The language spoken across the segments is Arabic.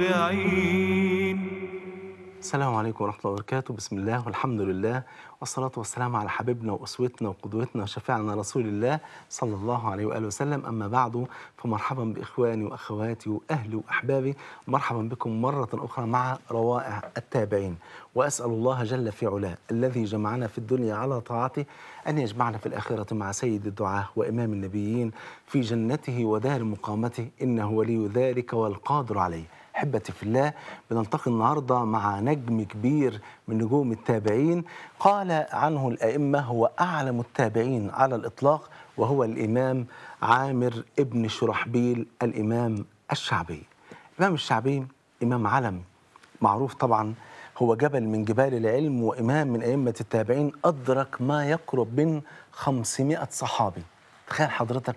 التابعين السلام عليكم ورحمة الله وبركاته بسم الله والحمد لله والصلاة والسلام على حبيبنا وأسوتنا وقدوتنا وشفاعنا رسول الله صلى الله عليه وآله وسلم أما بعد فمرحبا بإخواني وأخواتي وأهلي وأحبابي مرحبا بكم مرة أخرى مع روائع التابعين وأسأل الله جل في علاه الذي جمعنا في الدنيا على طاعته أن يجمعنا في الآخرة مع سيد الدعاة وإمام النبيين في جنته ودار مقامته إنه ولي ذلك والقادر عليه احبتي في الله بنلتقي النهارده مع نجم كبير من نجوم التابعين قال عنه الائمه هو اعلم التابعين على الاطلاق وهو الامام عامر ابن شرحبيل الامام الشعبي. الامام الشعبي امام علم معروف طبعا هو جبل من جبال العلم وإمام من أئمة التابعين أدرك ما يقرب من 500 صحابي تخيل حضرتك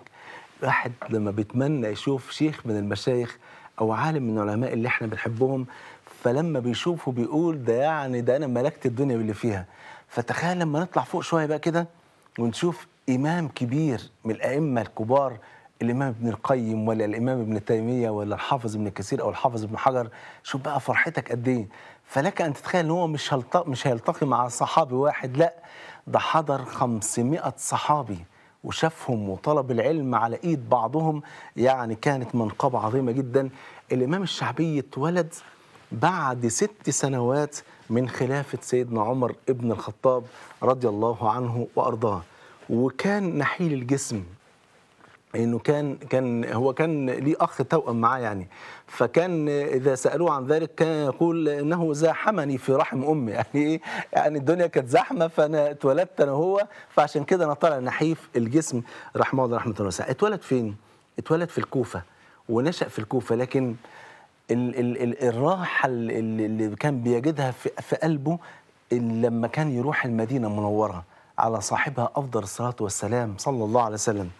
واحد لما بيتمنى يشوف شيخ من المشايخ او عالم من العلماء اللي احنا بنحبهم فلما بيشوفه بيقول ده يعني ده انا ملكت الدنيا باللي فيها فتخيل لما نطلع فوق شويه بقى كده ونشوف امام كبير من الائمه الكبار الامام ابن القيم ولا الامام ابن تيميه ولا الحافظ ابن كثير او الحافظ ابن حجر شوف بقى فرحتك قد ايه فلك ان تتخيل ان هو مش هلطق مش هيلتقي مع صحابي واحد لا ده حضر 500 صحابي وشافهم وطلب العلم على ايد بعضهم يعني كانت منقبه عظيمه جدا الإمام الشعبي اتولد بعد ست سنوات من خلافة سيدنا عمر ابن الخطاب رضي الله عنه وأرضاه وكان نحيل الجسم انه كان كان هو كان ليه اخ توأم معاه يعني فكان اذا سالوه عن ذلك كان يقول انه زاحمني في رحم امي يعني ايه يعني الدنيا كانت زحمه فانا اتولدت انا هو فعشان كده انا طالع نحيف الجسم رحمه الله رحمه الله اتولد فين؟ اتولد في الكوفه ونشأ في الكوفة لكن ال ال ال الراحة اللي كان بيجدها في, في قلبه لما كان يروح المدينة المنورة على صاحبها أفضل الصلاة والسلام صلى الله عليه وسلم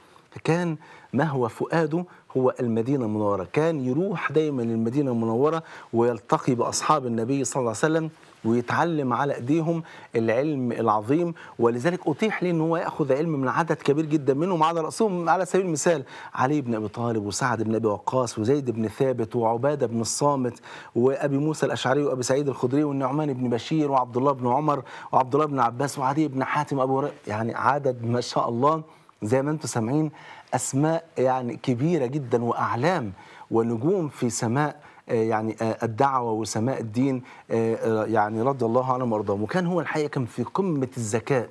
كان ما هو فؤاده هو المدينة المنورة كان يروح دايما للمدينة المنورة ويلتقي بأصحاب النبي صلى الله عليه وسلم ويتعلم على ايديهم العلم العظيم ولذلك اتيح ليه ان هو ياخذ علم من عدد كبير جدا منهم على راسهم على سبيل المثال علي بن ابي طالب وسعد بن ابي وقاص وزيد بن ثابت وعباده بن الصامت وابي موسى الاشعري وابي سعيد الخدري والنعمان بن بشير وعبد الله بن عمر وعبد الله بن عباس وعدي بن حاتم ابو يعني عدد ما شاء الله زي ما انتم سامعين اسماء يعني كبيره جدا واعلام ونجوم في سماء آه، يعني آه، الدعوه وسماء الدين آه، يعني رضي الله عنهم وارضاهم وكان هو الحقيقه كان في قمه الذكاء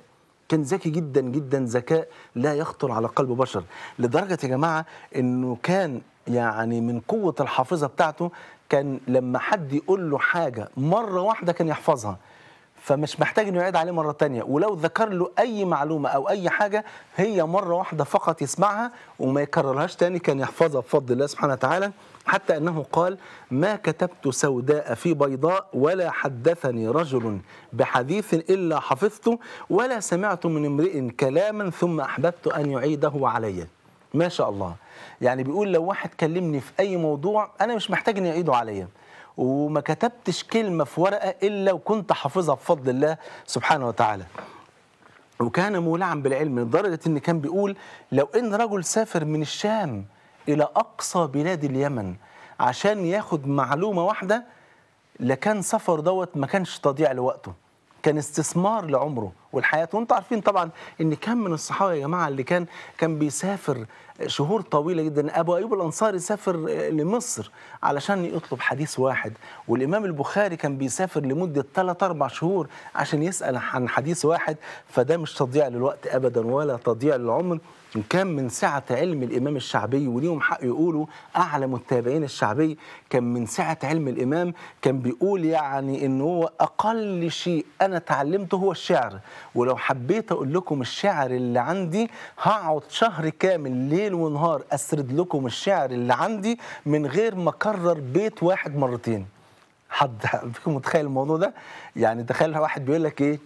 كان ذكي جدا جدا ذكاء لا يخطر على قلب بشر لدرجه يا جماعه انه كان يعني من قوه الحافظه بتاعته كان لما حد يقول له حاجه مره واحده كان يحفظها فمش محتاج انه يعيد عليه مره تانية ولو ذكر له اي معلومه او اي حاجه هي مره واحده فقط يسمعها وما يكررهاش تاني كان يحفظها بفضل الله سبحانه وتعالى حتى أنه قال ما كتبت سوداء في بيضاء ولا حدثني رجل بحديث إلا حفظته ولا سمعت من امرئ كلاما ثم أحببت أن يعيده علي ما شاء الله يعني بيقول لو واحد كلمني في أي موضوع أنا مش محتاج أن يعيده عليا وما كتبتش كلمة في ورقة إلا وكنت حافظها بفضل الله سبحانه وتعالى وكان مولعا بالعلم لدرجة أن كان بيقول لو أن رجل سافر من الشام إلى أقصى بلاد اليمن عشان ياخد معلومة واحدة لكان سفر دوت ما كانش تضييع لوقته كان استثمار لعمره والحياه وانتم عارفين طبعا ان كم من الصحابه يا جماعه اللي كان كان بيسافر شهور طويله جدا ابو ايوب الانصاري سافر لمصر علشان يطلب حديث واحد والامام البخاري كان بيسافر لمده 3 4 شهور عشان يسال عن حديث واحد فده مش تضييع للوقت ابدا ولا تضييع للعمر كان من سعة علم الإمام الشعبي وليهم حق يقولوا أعلم التابعين الشعبي كان من سعة علم الإمام كان بيقول يعني إن هو أقل شيء أنا تعلمته هو الشعر ولو حبيت اقول لكم الشعر اللي عندي هقعد شهر كامل ليل ونهار اسرد لكم الشعر اللي عندي من غير ما اكرر بيت واحد مرتين حد فيكم متخيل الموضوع ده يعني تخيل واحد بيقول لك ايه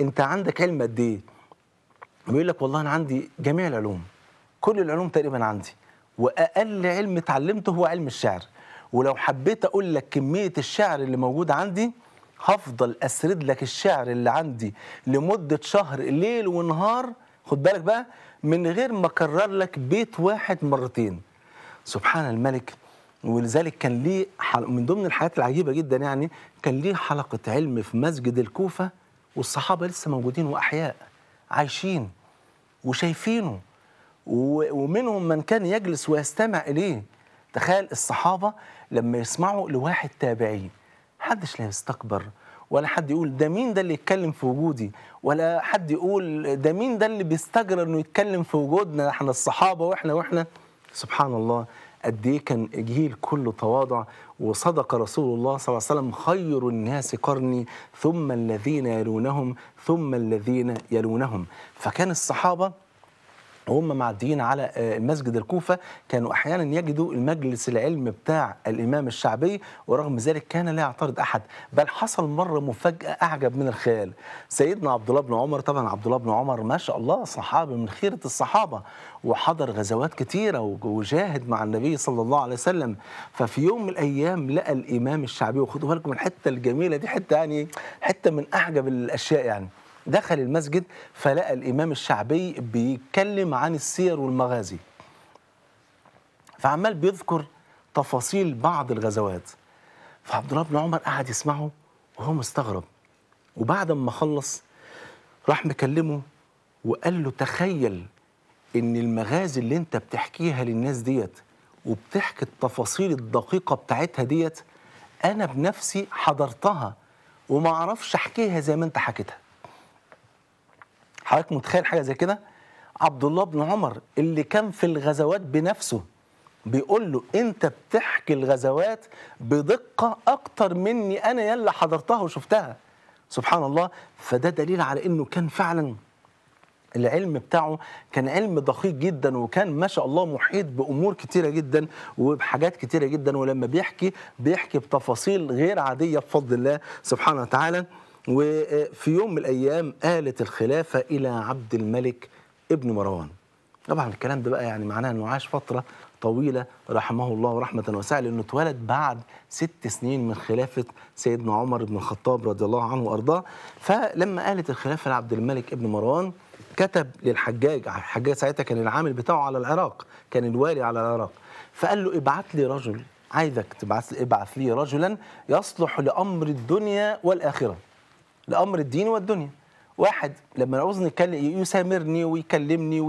انت عندك علم قد ايه بيقول لك والله انا عندي جميع العلوم كل العلوم تقريبا عندي واقل علم اتعلمته هو علم الشعر ولو حبيت اقول لك كميه الشعر اللي موجود عندي هفضل اسرد لك الشعر اللي عندي لمده شهر ليل ونهار خد بالك بقى من غير ما اكرر لك بيت واحد مرتين سبحان الملك ولذلك كان ليه من ضمن الحاجات العجيبه جدا يعني كان ليه حلقه علم في مسجد الكوفه والصحابه لسه موجودين واحياء عايشين وشايفينه ومنهم من كان يجلس ويستمع اليه تخيل الصحابه لما يسمعوا لواحد تابعين حدش لا يستكبر ولا حد يقول ده مين ده اللي يتكلم في وجودي ولا حد يقول ده مين ده اللي بيستجرى انه يتكلم في وجودنا احنا الصحابه واحنا واحنا سبحان الله قد ايه كان جيل كله تواضع وصدق رسول الله صلى الله عليه وسلم خير الناس قرني ثم الذين يلونهم ثم الذين يلونهم فكان الصحابه وهم معديين على آه، مسجد الكوفة كانوا أحيانا يجدوا المجلس العلم بتاع الإمام الشعبي ورغم ذلك كان لا يعترض أحد بل حصل مرة مفاجأة أعجب من الخيال سيدنا عبد الله بن عمر طبعا عبد الله بن عمر ما شاء الله صحابي من خيرة الصحابة وحضر غزوات كتيرة وجاهد مع النبي صلى الله عليه وسلم ففي يوم من الأيام لقى الإمام الشعبي وخدوا بالكم الحتة الجميلة دي حتة يعني حتة من أعجب الأشياء يعني دخل المسجد فلقى الإمام الشعبي بيتكلم عن السير والمغازي فعمال بيذكر تفاصيل بعض الغزوات فعبد الله بن عمر قعد يسمعه وهو مستغرب وبعد ما خلص راح مكلمه وقال له تخيل ان المغازي اللي انت بتحكيها للناس ديت وبتحكي التفاصيل الدقيقة بتاعتها ديت أنا بنفسي حضرتها وما أعرفش أحكيها زي ما أنت حكيتها حضرتك متخيل حاجه زي كده عبد الله بن عمر اللي كان في الغزوات بنفسه بيقول له انت بتحكي الغزوات بدقه اكتر مني انا يلا حضرتها وشفتها سبحان الله فده دليل على انه كان فعلا العلم بتاعه كان علم دقيق جدا وكان ما شاء الله محيط بامور كتيره جدا وبحاجات كتيره جدا ولما بيحكي بيحكي بتفاصيل غير عاديه بفضل الله سبحانه وتعالى وفي يوم من الأيام قالت الخلافة إلى عبد الملك ابن مروان طبعا الكلام ده بقى يعني معناه أنه عاش فترة طويلة رحمه الله رحمة واسعة لأنه اتولد بعد ست سنين من خلافة سيدنا عمر بن الخطاب رضي الله عنه وأرضاه فلما قالت الخلافة لعبد الملك ابن مروان كتب للحجاج الحجاج ساعتها كان العامل بتاعه على العراق كان الوالي على العراق فقال له ابعت لي رجل عايزك تبعث ابعث لي رجلا يصلح لأمر الدنيا والآخرة لامر الدين والدنيا واحد لما عاوز يسامرني ويكلمني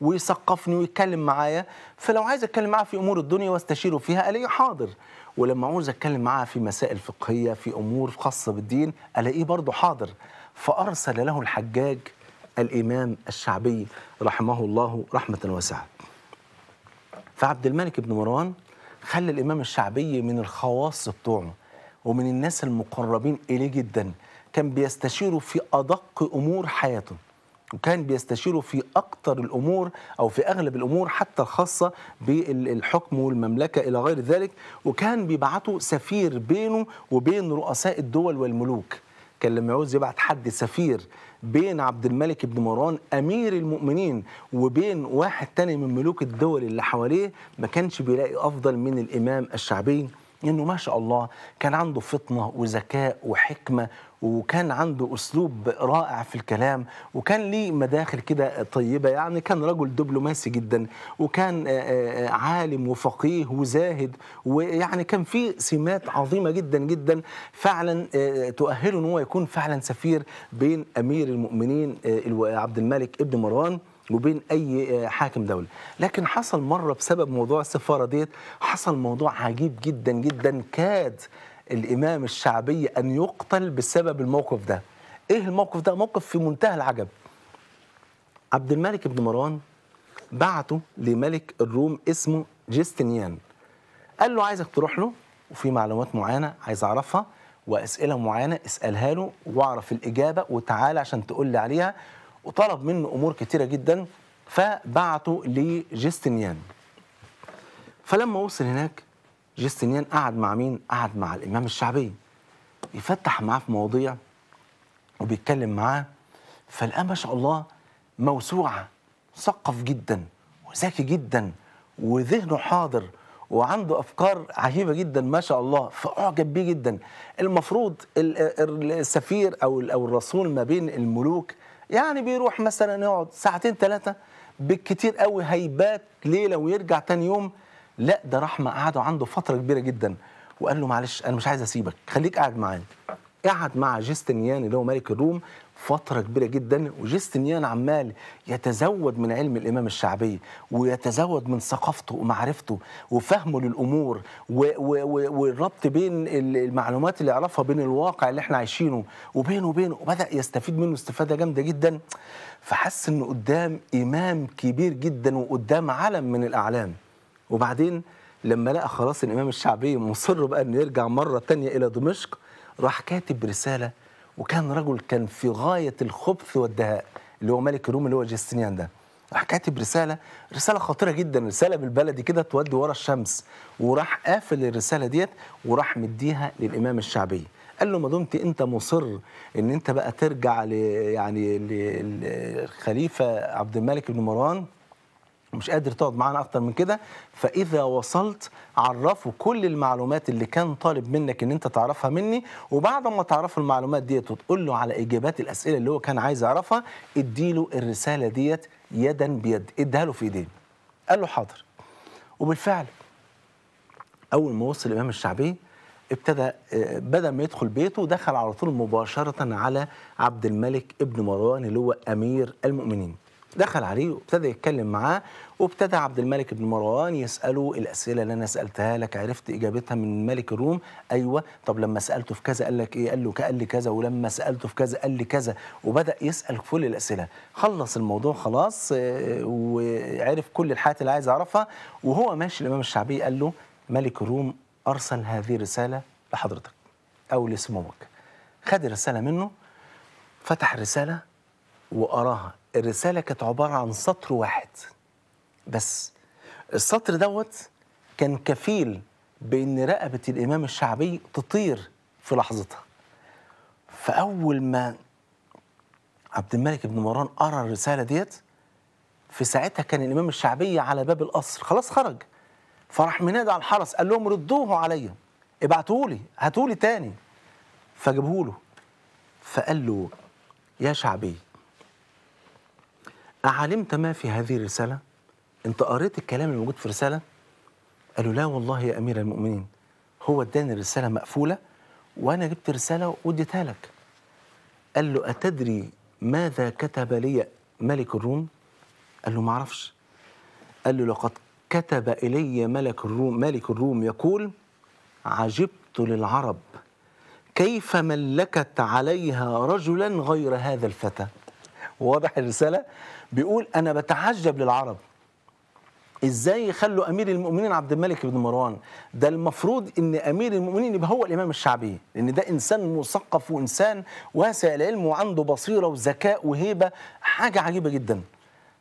ويثقفني ويتكلم معايا فلو عايز اتكلم معاه في امور الدنيا واستشيره فيها الاقيه حاضر ولما عاوز اتكلم معاه في مسائل فقهيه في امور خاصه بالدين الاقيه برضه حاضر فارسل له الحجاج الامام الشعبي رحمه الله رحمه واسعه فعبد الملك بن مروان خلى الامام الشعبي من الخواص بتوعه ومن الناس المقربين اليه جدا كان بيستشيره في أدق أمور حياته وكان بيستشيره في أكثر الأمور أو في أغلب الأمور حتى الخاصة بالحكم والمملكة إلى غير ذلك وكان بيبعته سفير بينه وبين رؤساء الدول والملوك كان لما يعوز يبعت حد سفير بين عبد الملك بن مروان امير المؤمنين وبين واحد تاني من ملوك الدول اللي حواليه ما كانش بيلاقي افضل من الامام الشعبي انه ما شاء الله كان عنده فطنه وذكاء وحكمه وكان عنده اسلوب رائع في الكلام وكان ليه مداخل كده طيبه يعني كان رجل دبلوماسي جدا وكان آه، آه، آه، عالم وفقيه وزاهد ويعني كان في سمات عظيمه جدا جدا فعلا تؤهله ان هو يكون فعلا سفير بين امير المؤمنين عبد الملك ابن مروان وبين اي آه، حاكم دوله لكن حصل مره بسبب موضوع السفاره ديت حصل موضوع عجيب جدا جدا كاد الامام الشعبي ان يقتل بسبب الموقف ده ايه الموقف ده موقف في منتهى العجب عبد الملك بن مروان بعته لملك الروم اسمه جيستنيان قال له عايزك تروح له وفي معلومات معينه عايز اعرفها واسئله معينه اسالها له واعرف الاجابه وتعالى عشان تقول لي عليها وطلب منه امور كتيره جدا فبعته لجستنيان فلما وصل هناك جستنيان قعد مع مين؟ قعد مع الامام الشعبي يفتح معاه في مواضيع وبيتكلم معاه فلقاه ما شاء الله موسوعه مثقف جدا وذكي جدا وذهنه حاضر وعنده افكار عجيبه جدا ما شاء الله فاعجب بيه جدا المفروض السفير او الرسول ما بين الملوك يعني بيروح مثلا يقعد ساعتين ثلاثه بالكتير قوي هيبات ليله ويرجع تاني يوم لا ده رحمه قعدوا عنده فتره كبيره جدا وقال له معلش انا مش عايز اسيبك خليك قاعد معايا قعد مع جستنيان اللي هو ملك الروم فترة كبيرة جدا وجستنيان عمال يتزود من علم الإمام الشعبي ويتزود من ثقافته ومعرفته وفهمه للأمور والربط بين المعلومات اللي يعرفها بين الواقع اللي احنا عايشينه وبينه وبينه وبدأ يستفيد منه استفادة جامدة جدا فحس إنه قدام إمام كبير جدا وقدام علم من الأعلام وبعدين لما لقى خلاص الإمام الشعبي مصر بقى إنه يرجع مرة تانية إلى دمشق راح كاتب رسالة وكان رجل كان في غايه الخبث والدهاء اللي هو ملك الروم اللي هو جستنيان ده كاتب رساله رساله خطيره جدا رساله بالبلدي كده تودي ورا الشمس وراح قافل الرساله ديت وراح مديها للامام الشعبي قال له ما دمت انت مصر ان انت بقى ترجع ل يعني للخليفه عبد الملك بن مروان مش قادر تقعد معانا اكتر من كده فاذا وصلت عرفه كل المعلومات اللي كان طالب منك ان انت تعرفها مني وبعد ما تعرف المعلومات ديت وتقول له على اجابات الاسئله اللي هو كان عايز يعرفها اديله الرساله ديت يدا بيد اديها له في ايديه قال له حاضر وبالفعل اول ما وصل الامام الشعبي ابتدى آه، بدل ما يدخل بيته دخل على طول مباشره على عبد الملك ابن مروان اللي هو امير المؤمنين دخل عليه وابتدى يتكلم معاه وابتدى عبد الملك بن مروان يساله الاسئله اللي انا سالتها لك عرفت اجابتها من ملك الروم ايوه طب لما سالته في كذا قال لك ايه قال له قال لي كذا ولما سالته في كذا قال لي كذا وبدا يسال كل الاسئله خلص الموضوع خلاص آه، وعرف كل الحاجات اللي عايز اعرفها وهو ماشي الامام الشعبي قال له ملك الروم ارسل هذه الرساله لحضرتك او لسموك خد الرساله منه فتح الرساله وقراها الرسالة كانت عبارة عن سطر واحد بس السطر دوت كان كفيل بأن رقبة الإمام الشعبي تطير في لحظتها فأول ما عبد الملك بن مروان قرأ الرسالة ديت في ساعتها كان الإمام الشعبي على باب القصر خلاص خرج فراح منادى على الحرس قال لهم ردوه عليا ابعتولي هاتولي تاني فجابهوله فقال له يا شعبي أعلمت ما في هذه الرسالة؟ أنت قريت الكلام الموجود في الرسالة؟ قالوا لا والله يا أمير المؤمنين هو اداني الرسالة مقفولة وأنا جبت رسالة واديتها لك قال له أتدري ماذا كتب لي ملك الروم؟ قال له معرفش قال له لقد كتب إلي ملك الروم ملك الروم يقول عجبت للعرب كيف ملكت عليها رجلا غير هذا الفتى واضح الرسالة بيقول انا بتعجب للعرب ازاي يخلوا امير المؤمنين عبد الملك بن مروان ده المفروض ان امير المؤمنين يبقى هو الامام الشعبي لان ده انسان مثقف وانسان واسع العلم وعنده بصيره وذكاء وهيبه حاجه عجيبه جدا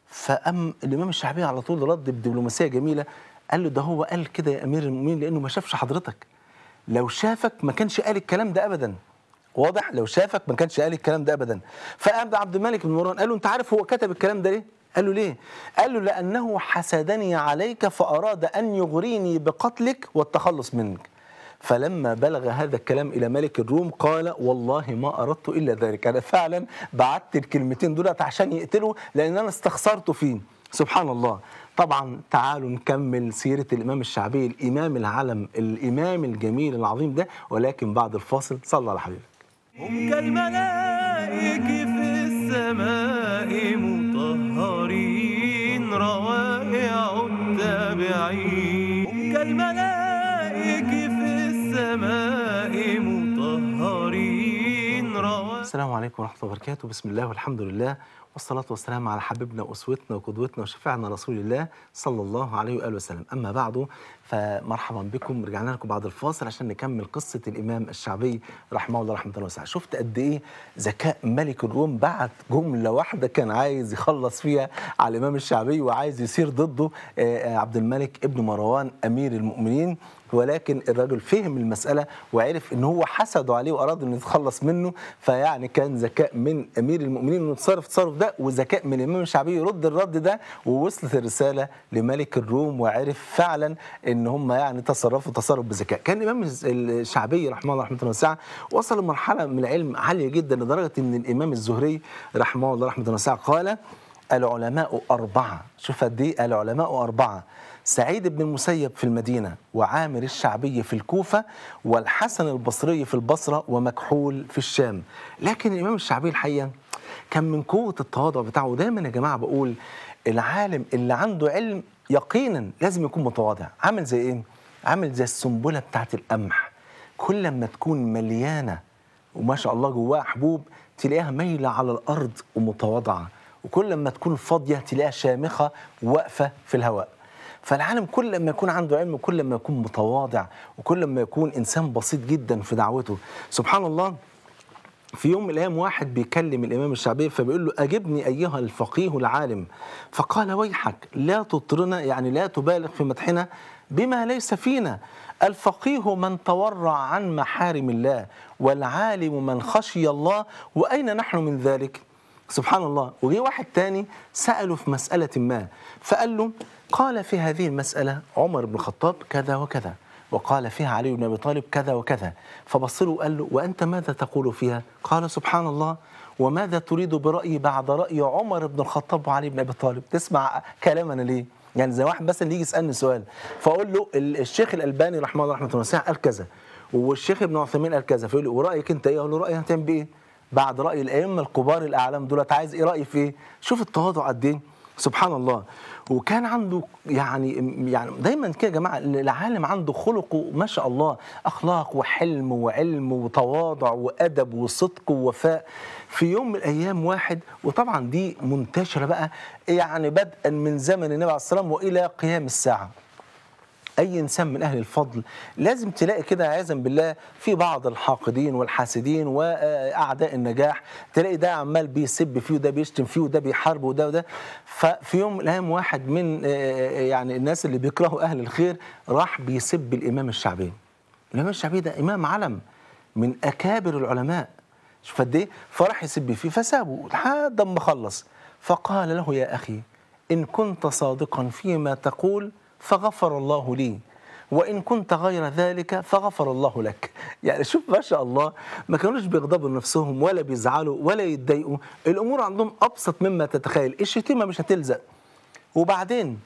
فقام الامام الشعبي على طول رد بدبلوماسيه جميله قال له ده هو قال كده يا امير المؤمنين لانه ما شافش حضرتك لو شافك ما كانش قال الكلام ده ابدا واضح لو شافك ما كانش قال الكلام ده ابدا فقام عبد الملك بن مروان قال له انت عارف هو كتب الكلام ده ليه قال له ليه قال له لانه حسدني عليك فاراد ان يغريني بقتلك والتخلص منك فلما بلغ هذا الكلام إلى ملك الروم قال والله ما أردت إلا ذلك أنا فعلا بعت الكلمتين دولت عشان يقتله لأن أنا استخسرت فيه سبحان الله طبعا تعالوا نكمل سيرة الإمام الشعبي الإمام العلم الإمام الجميل العظيم ده ولكن بعد الفاصل صلى على حبيبي هم كالملائك في السماء مطهرين روائع التابعين هم كالملائك في السماء مطهرين روائع السلام عليكم ورحمة الله وبركاته بسم الله والحمد لله والصلاة والسلام على حبيبنا وأسوتنا وقدوتنا وشفيعنا رسول الله صلى الله عليه وآله وسلم أما بعد فمرحبا بكم رجعنا لكم بعد الفاصل عشان نكمل قصه الامام الشعبي رحمه الله رحمه الله واسعه شفت قد ايه ذكاء ملك الروم بعت جمله واحده كان عايز يخلص فيها على الامام الشعبي وعايز يصير ضده آه، آه، عبد الملك ابن مروان امير المؤمنين ولكن الراجل فهم المسألة وعرف ان هو حسده عليه وأراد أن يتخلص منه فيعني كان ذكاء من أمير المؤمنين أنه تصرف التصرف ده وذكاء من الإمام الشعبي يرد الرد ده ووصلت الرسالة لملك الروم وعرف فعلا أن ان هم يعني تصرفوا تصرف بذكاء كان الامام الشعبي رحمه الله رحمه الله واسعه وصل لمرحله من العلم عاليه جدا لدرجه ان الامام الزهري رحمه الله رحمه الله واسعه قال العلماء أربعة شوف دي إيه العلماء أربعة سعيد بن المسيب في المدينة وعامر الشعبي في الكوفة والحسن البصري في البصرة ومكحول في الشام لكن الإمام الشعبي الحقيقة كان من قوة التواضع بتاعه دايما يا جماعة بقول العالم اللي عنده علم يقينا لازم يكون متواضع عامل زي ايه عامل زي السنبله بتاعه القمح كل ما تكون مليانه وما شاء الله جواها حبوب تلاقيها مايله على الارض ومتواضعه وكل ما تكون فاضيه تلاقيها شامخه واقفه في الهواء فالعالم كل ما يكون عنده علم كل ما يكون متواضع وكل ما يكون انسان بسيط جدا في دعوته سبحان الله في يوم من الايام واحد بيكلم الامام الشعبي فبيقول له اجبني ايها الفقيه العالم فقال ويحك لا تطرنا يعني لا تبالغ في مدحنا بما ليس فينا الفقيه من تورع عن محارم الله والعالم من خشي الله واين نحن من ذلك سبحان الله وجي واحد تاني ساله في مساله ما فقال له قال في هذه المساله عمر بن الخطاب كذا وكذا وقال فيها علي بن أبي طالب كذا وكذا فبص له وقال له وأنت ماذا تقول فيها قال سبحان الله وماذا تريد برأيي بعد رأي عمر بن الخطاب وعلي بن أبي طالب تسمع كلامنا ليه يعني زي واحد بس اللي يجي يسألني سؤال فأقول له الشيخ الألباني رحمه الله رحمة الله قال كذا والشيخ ابن عثيمين قال كذا فيقول لي ورأيك أنت إيه أقول له رأيي هتعمل بإيه بعد رأي الأئمة الكبار الأعلام دولت عايز إيه رأيي في إيه شوف التواضع قد إيه سبحان الله وكان عنده يعني يعني دايما كده يا جماعه العالم عنده خلقه ما شاء الله اخلاق وحلم وعلم وتواضع وادب وصدق ووفاء في يوم من الايام واحد وطبعا دي منتشره بقى يعني بدءا من زمن النبي عليه الصلاه والسلام والى قيام الساعه اي انسان من اهل الفضل لازم تلاقي كده عياذا بالله في بعض الحاقدين والحاسدين واعداء النجاح تلاقي ده عمال بيسب فيه وده بيشتم فيه وده بيحارب وده وده ففي يوم من الايام واحد من آه، آه، يعني الناس اللي بيكرهوا اهل الخير راح بيسب الامام الشعبي الامام الشعبي ده امام علم من اكابر العلماء شوف قد ايه فراح يسب فيه فسابه لحد ما خلص فقال له يا اخي ان كنت صادقا فيما تقول فغفر الله لي وإن كنت غير ذلك فغفر الله لك يعني شوف ما شاء الله ما كانوش بيغضبوا نفسهم ولا بيزعلوا ولا يتضايقوا الأمور عندهم أبسط مما تتخيل الشتيمة مش هتلزق وبعدين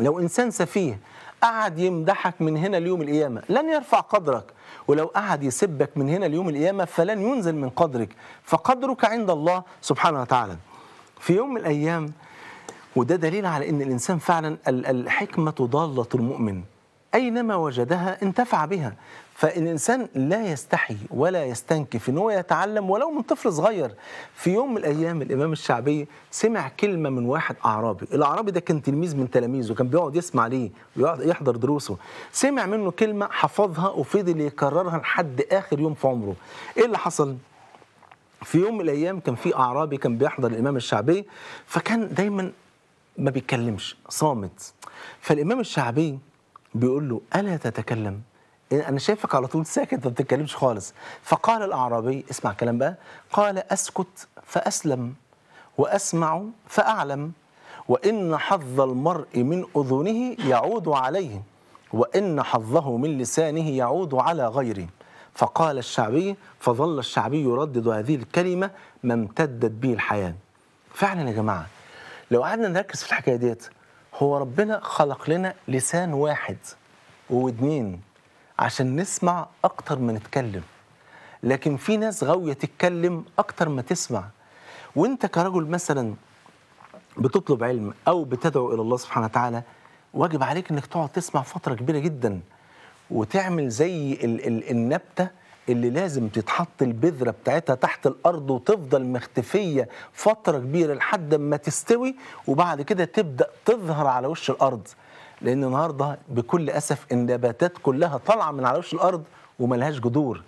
لو إنسان سفيه قعد يمدحك من هنا ليوم القيامة لن يرفع قدرك ولو قعد يسبك من هنا ليوم القيامة فلن ينزل من قدرك فقدرك عند الله سبحانه وتعالى في يوم من الأيام وده دليل على ان الانسان فعلا الحكمه ضاله المؤمن اينما وجدها انتفع بها فالانسان لا يستحي ولا يستنكف ان هو يتعلم ولو من طفل صغير في يوم من الايام الامام الشعبي سمع كلمه من واحد اعرابي الاعرابي ده كان تلميذ من تلاميذه كان بيقعد يسمع ليه ويقعد يحضر دروسه سمع منه كلمه حفظها وفضل يكررها لحد اخر يوم في عمره ايه اللي حصل في يوم من الايام كان في اعرابي كان بيحضر الامام الشعبي فكان دايما ما بيتكلمش صامت فالامام الشعبي بيقول له الا تتكلم انا شايفك على طول ساكت ما بتتكلمش خالص فقال الاعرابي اسمع كلام بقى قال اسكت فاسلم واسمع فاعلم وان حظ المرء من اذنه يعود عليه وان حظه من لسانه يعود على غيره فقال الشعبي فظل الشعبي يردد هذه الكلمه ما امتدت به الحياه فعلا يا جماعه لو قعدنا نركز في الحكايه ديت هو ربنا خلق لنا لسان واحد وودنين عشان نسمع اكتر ما نتكلم لكن في ناس غاويه تتكلم اكتر ما تسمع وانت كرجل مثلا بتطلب علم او بتدعو الى الله سبحانه وتعالى واجب عليك انك تقعد تسمع فتره كبيره جدا وتعمل زي النبته اللي لازم تتحط البذره بتاعتها تحت الارض وتفضل مختفيه فتره كبيره لحد ما تستوي وبعد كده تبدا تظهر على وش الارض لان النهارده بكل اسف النباتات كلها طالعه من على وش الارض وملهاش جذور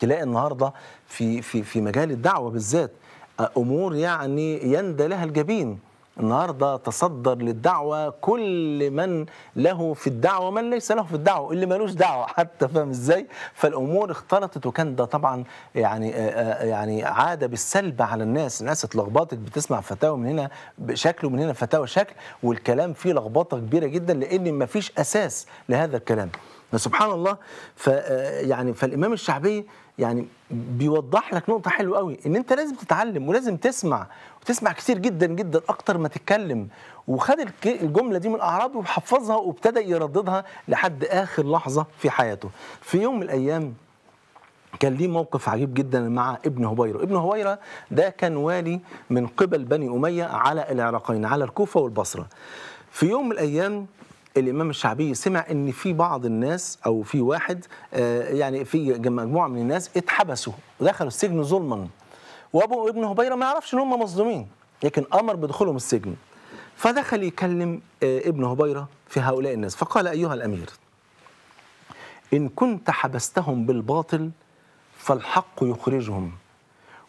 تلاقي النهارده في في في مجال الدعوه بالذات امور يعني يندى لها الجبين النهارده تصدر للدعوه كل من له في الدعوه من ليس له في الدعوه اللي ملوش دعوه حتى فاهم ازاي فالامور اختلطت وكان ده طبعا يعني آه، آه، آه، يعني عاده بالسلب على الناس الناس اتلخبطت بتسمع فتاوى من هنا بشكل ومن هنا فتاوى شكل والكلام فيه لخبطه كبيره جدا لان مفيش اساس لهذا الكلام سبحان الله ف يعني فالامام الشعبي يعني بيوضح لك نقطه حلوه قوي ان انت لازم تتعلم ولازم تسمع بتسمع كتير جدا جدا اكتر ما تتكلم وخد الجمله دي من اعرابي وحفظها وابتدى يرددها لحد اخر لحظه في حياته في يوم من الايام كان ليه موقف عجيب جدا مع ابن هبيرة ابن هبيرة ده كان والي من قبل بني أمية على العراقين على الكوفة والبصرة في يوم من الأيام الامام الشعبي سمع ان في بعض الناس او في واحد آه، يعني في مجموعه من الناس اتحبسوا دخلوا السجن ظلما وابو ابن هبيره ما يعرفش ان هم مظلومين لكن امر بدخولهم السجن فدخل يكلم آه، ابن هبيره في هؤلاء الناس فقال ايها الامير ان كنت حبستهم بالباطل فالحق يخرجهم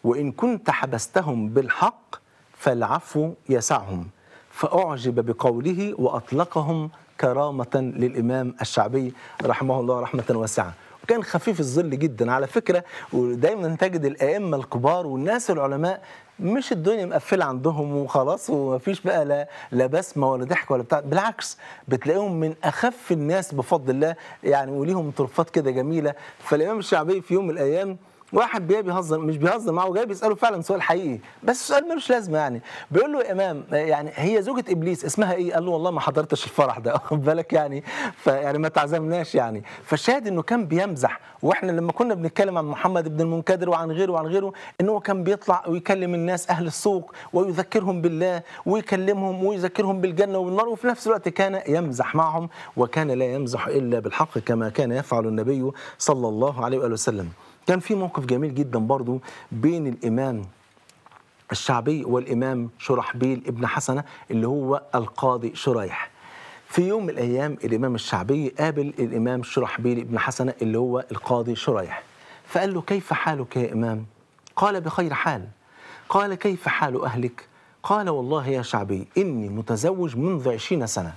وان كنت حبستهم بالحق فالعفو يسعهم فأعجب بقوله وأطلقهم كرامة للإمام الشعبي رحمه الله رحمة واسعة كان خفيف الظل جدا على فكره ودايما تجد الائمه الكبار والناس العلماء مش الدنيا مقفله عندهم وخلاص ومفيش بقى لا لا بسمه ولا ضحك ولا بتاع بالعكس بتلاقيهم من اخف الناس بفضل الله يعني وليهم طرفات كده جميله فالامام الشعبي في يوم من الايام واحد جاي بيهزر مش بيهزر معه جاي بيساله فعلا سؤال حقيقي بس السؤال ملوش لازمه يعني بيقول له يا امام يعني هي زوجة ابليس اسمها ايه؟ قال له والله ما حضرتش الفرح ده واخد بالك يعني فيعني ما تعزمناش يعني فالشاهد انه كان بيمزح واحنا لما كنا بنتكلم عن محمد بن المنكدر وعن غيره وعن غيره ان هو كان بيطلع ويكلم الناس اهل السوق ويذكرهم بالله ويكلمهم ويذكرهم بالجنه والنار وفي نفس الوقت كان يمزح معهم وكان لا يمزح الا بالحق كما كان يفعل النبي صلى الله عليه واله وسلم. كان في موقف جميل جدا برضو بين الإمام الشعبي والإمام شرحبيل ابن حسنة اللي هو القاضي شريح في يوم من الأيام الإمام الشعبي قابل الإمام شرحبيل ابن حسنة اللي هو القاضي شريح فقال له كيف حالك يا إمام؟ قال بخير حال قال كيف حال أهلك؟ قال والله يا شعبي إني متزوج منذ عشرين سنة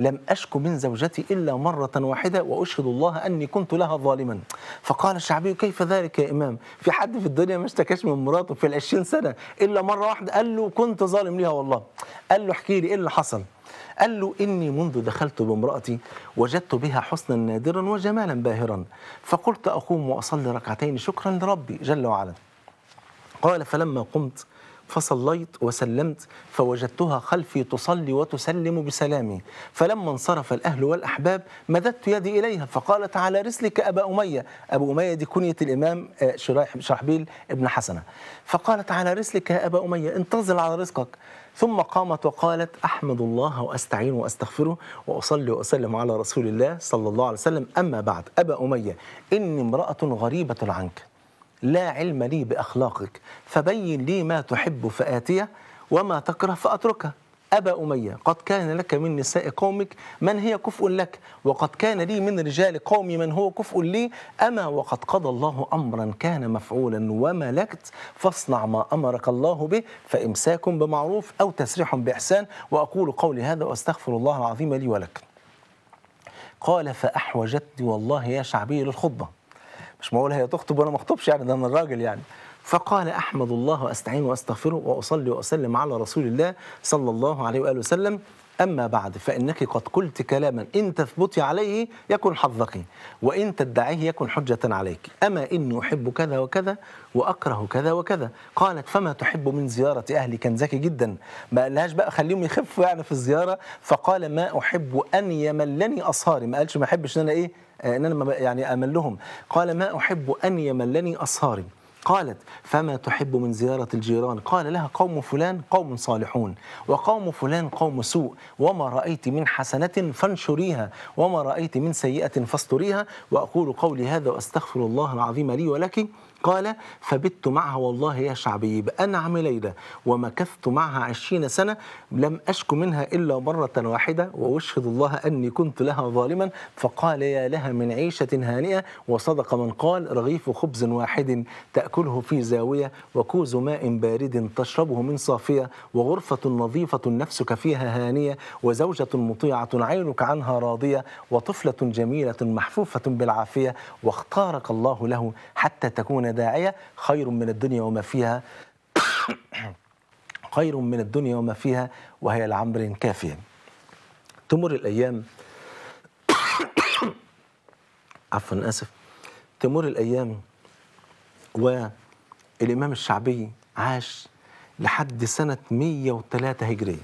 لم أشك من زوجتي إلا مرة واحدة وأشهد الله أني كنت لها ظالما فقال الشعبي كيف ذلك يا إمام في حد في الدنيا ما اشتكاش من مراته في العشرين سنة إلا مرة واحدة قال له كنت ظالم ليها والله قال له احكي لي إيه اللي حصل قال له إني منذ دخلت بامرأتي وجدت بها حسنا نادرا وجمالا باهرا فقلت أقوم وأصلي ركعتين شكرا لربي جل وعلا قال فلما قمت فصليت وسلمت فوجدتها خلفي تصلي وتسلم بسلامي فلما انصرف الأهل والأحباب مددت يدي إليها فقالت على رسلك أبا أمية أبو أمية دي كنية الإمام آه، شرحبيل ابن حسنة فقالت على رسلك يا أبا أمية انتظر على رزقك ثم قامت وقالت أحمد الله وأستعين وأستغفره وأصلي وأسلم على رسول الله صلى الله عليه وسلم أما بعد أبا أمية إني امرأة غريبة عنك لا علم لي بأخلاقك فبين لي ما تحب فآتيه وما تكره فأتركه أبا أمية قد كان لك من نساء قومك من هي كفء لك وقد كان لي من رجال قومي من هو كفء لي أما وقد قضى الله أمرا كان مفعولا وملكت فاصنع ما أمرك الله به فإمساك بمعروف أو تسريح بإحسان وأقول قولي هذا وأستغفر الله العظيم لي ولك قال فأحوجتني والله يا شعبي للخطبة مش معقول هي تخطب وانا ما اخطبش يعني ده انا الراجل يعني فقال احمد الله واستعين واستغفره واصلي واسلم على رسول الله صلى الله عليه واله وسلم أما بعد فإنك قد قلت كلاما إن تثبتي عليه يكن حظك وإن تدعيه يكن حجة عليك أما إني أحب كذا وكذا وأكره كذا وكذا قالت فما تحب من زيارة أهلي كان ذكي جدا ما قالهاش بقى خليهم يخفوا يعني في الزيارة فقال ما أحب أن يملني أصهاري ما قالش ما أحبش أن أنا إيه آه، ان انا يعني املهم قال ما احب ان يملني اصهاري قالت فما تحب من زيارة الجيران قال لها قوم فلان قوم صالحون وقوم فلان قوم سوء وما رأيت من حسنة فانشريها وما رأيت من سيئة فاستريها وأقول قولي هذا وأستغفر الله العظيم لي ولك قال فبت معها والله يا شعبي بأنعم أنا ومكثت معها عشرين سنة لم أشك منها إلا مرة واحدة وأشهد الله أني كنت لها ظالما فقال يا لها من عيشة هانئة وصدق من قال رغيف خبز واحد تأكله في زاوية وكوز ماء بارد تشربه من صافية وغرفة نظيفة نفسك فيها هانية وزوجة مطيعة عينك عنها راضية وطفلة جميلة محفوفة بالعافية واختارك الله له حتى تكون داعية خير من الدنيا وما فيها خير من الدنيا وما فيها وهي لعمر كافيا تمر الأيام عفوا آسف تمر الأيام والإمام الشعبي عاش لحد سنة 103 هجرية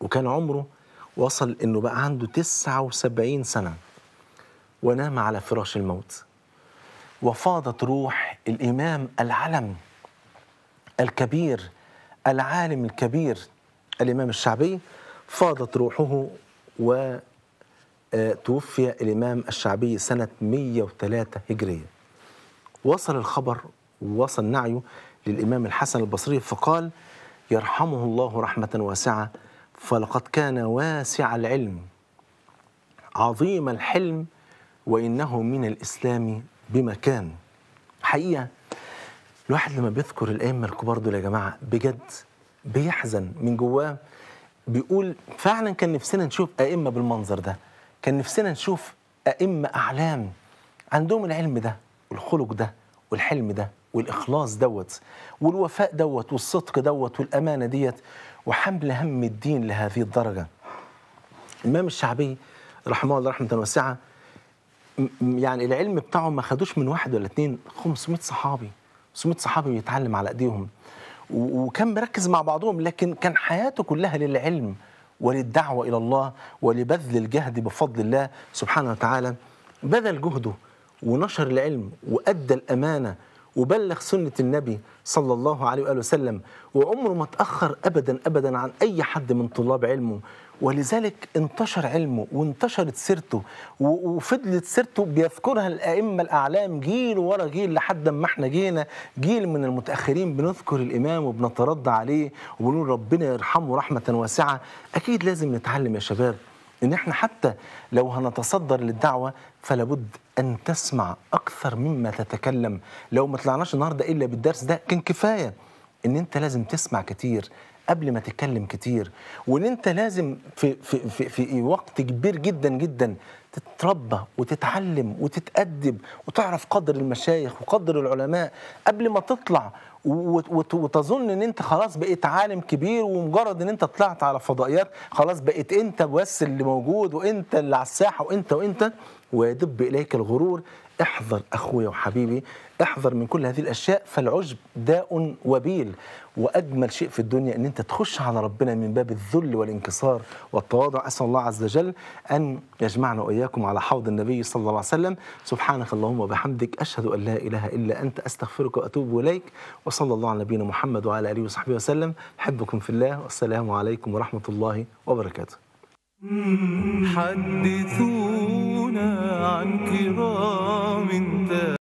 وكان عمره وصل إنه بقى عنده 79 سنة ونام على فراش الموت وفاضت روح الإمام العلم الكبير العالم الكبير الإمام الشعبي فاضت روحه وتوفي آه، الإمام الشعبي سنة 103 هجرية وصل الخبر وصل نعيه للإمام الحسن البصري فقال يرحمه الله رحمة واسعة فلقد كان واسع العلم عظيم الحلم وإنه من الإسلام بمكان حقيقه الواحد لما بيذكر الائمه الكبار دول يا جماعه بجد بيحزن من جواه بيقول فعلا كان نفسنا نشوف ائمه بالمنظر ده كان نفسنا نشوف ائمه اعلام عندهم العلم ده والخلق ده والحلم ده والاخلاص دوت والوفاء دوت والصدق دوت والامانه ديت وحمل هم الدين لهذه الدرجه الامام الشعبي رحمه الله رحمه واسعه يعني العلم بتاعه ما خدوش من واحد ولا اتنين 500 صحابي 500 صحابي بيتعلم على ايديهم وكان مركز مع بعضهم لكن كان حياته كلها للعلم وللدعوة إلى الله ولبذل الجهد بفضل الله سبحانه وتعالى بذل جهده ونشر العلم وأدى الأمانة وبلغ سنة النبي صلى الله عليه وآله وسلم وعمره ما تأخر أبدا أبدا عن أي حد من طلاب علمه ولذلك انتشر علمه وانتشرت سيرته وفضلت سيرته بيذكرها الائمه الاعلام جيل ورا جيل لحد ما احنا جينا جيل من المتاخرين بنذكر الامام وبنترضى عليه وبنقول ربنا يرحمه رحمه واسعه اكيد لازم نتعلم يا شباب ان احنا حتى لو هنتصدر للدعوه فلا بد ان تسمع اكثر مما تتكلم لو ما طلعناش النهارده الا بالدرس ده كان كفايه ان انت لازم تسمع كتير قبل ما تتكلم كتير وان انت لازم في في في, في وقت كبير جدا جدا تتربى وتتعلم وتتأدب وتعرف قدر المشايخ وقدر العلماء قبل ما تطلع وتظن ان انت خلاص بقيت عالم كبير ومجرد ان انت طلعت على فضائيات خلاص بقيت انت بس اللي موجود وانت اللي على الساحه وانت وانت ويدب اليك الغرور احذر اخويا وحبيبي احذر من كل هذه الاشياء فالعجب داء وبيل واجمل شيء في الدنيا ان انت تخش على ربنا من باب الذل والانكسار والتواضع اسال الله عز وجل ان يجمعنا واياكم وإياكم على حوض النبي صلى الله عليه وسلم سبحانك اللهم وبحمدك أشهد أن لا إله إلا أنت أستغفرك وأتوب إليك وصلى الله على نبينا محمد وعلى آله وصحبه وسلم أحبكم في الله والسلام عليكم ورحمة الله وبركاته حدثونا عن كرام